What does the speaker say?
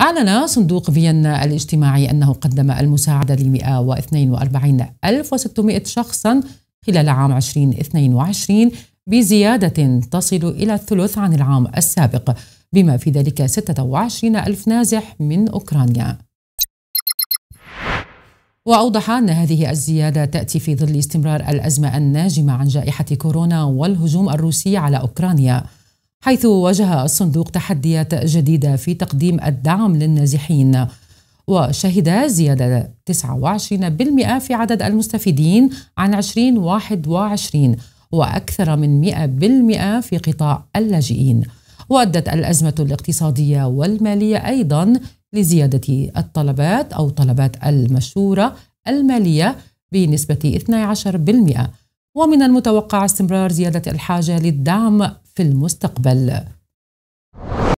أعلن صندوق فيينا الاجتماعي أنه قدم المساعدة ل 142600 شخصا خلال عام 2022 بزيادة تصل إلى الثلث عن العام السابق بما في ذلك 26 ألف نازح من أوكرانيا وأوضح أن هذه الزيادة تأتي في ظل استمرار الأزمة الناجمة عن جائحة كورونا والهجوم الروسي على أوكرانيا حيث واجه الصندوق تحديات جديدة في تقديم الدعم للنازحين وشهد زيادة 29% في عدد المستفيدين عن 2021 وأكثر من 100% في قطاع اللاجئين وأدت الأزمة الاقتصادية والمالية أيضا لزيادة الطلبات أو طلبات المشورة المالية بنسبة 12% ومن المتوقع استمرار زيادة الحاجة للدعم في المستقبل